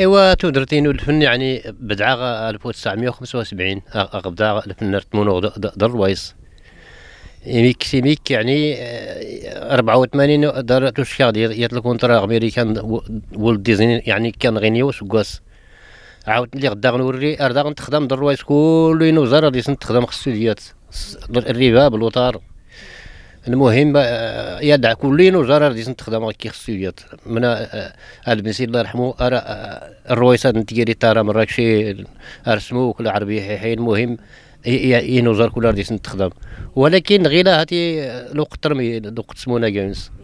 ايوا تودرتين الفن يعني بدعا 1975 غبدا الفن تمونو در ميك سي ميك يعني 84 دار توشكا ديال الكونترا امريكان ولد ديزني يعني كان غينيو سكواس عاود لي غدا غنوري غدا غنتخدم در الويس كلو ينوزر غادي تخدم خصو ديات الربا بالوطار المهم آه، يدع كلين وزرار غادي تخدم كي خصو يط من هذا آه، بن سيد الله يرحمه الرويسات آه، الرويسه نتيري تارا مراكشي ارسمو كل عربي حيحين المهم ينوزر كل غادي تخدم ولكن غير هاتي لو ترمي لو سمونا كاينس